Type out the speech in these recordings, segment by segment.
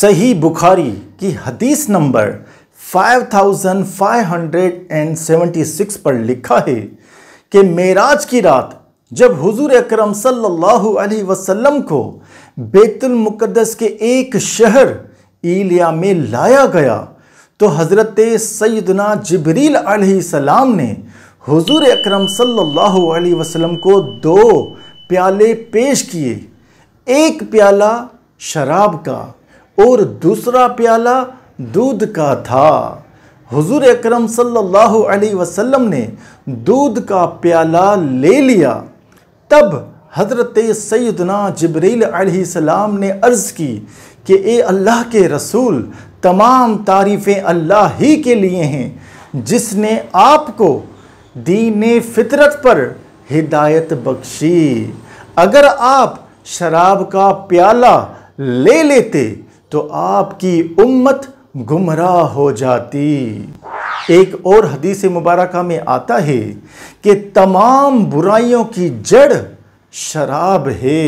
सही बुखारी की हदीस नंबर 5576 पर लिखा है कि मेराज की रात जब हुजूर अकरम सल्लल्लाहु अलैहि वसल्लम को बेतुल मुकद्दस के एक शहर ईलिया में लाया गया तो हज़रत सैदना जबरील सलाम ने हुजूर अकरम सल्लल्लाहु अलैहि वसल्लम को दो प्याले पेश किए एक प्याला शराब का और दूसरा प्याला दूध का था हुजूर अकरम सल्लल्लाहु अलैहि वसल्लम ने दूध का प्याला ले लिया तब हज़रत सैदना जबरील सलाम ने अर्ज़ की कि ए अल्लाह के रसूल तमाम तारीफ़ें अल्लाह ही के लिए हैं जिसने आपको दीन फितरत पर हिदायत बख्शी अगर आप शराब का प्याला ले लेते तो आपकी उम्मत गुमराह हो जाती एक और हदीस मुबारक में आता है कि तमाम बुराइयों की जड़ शराब है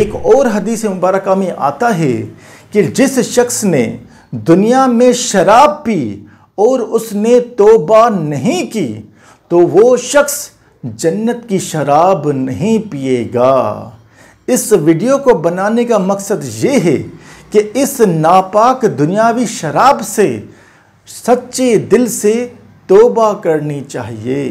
एक और हदीस मुबारक में आता है कि जिस शख्स ने दुनिया में शराब पी और उसने तोबा नहीं की तो वो शख्स जन्नत की शराब नहीं पिएगा इस वीडियो को बनाने का मकसद ये है कि इस नापाक दुनियावी शराब से सच्चे दिल से तोबा करनी चाहिए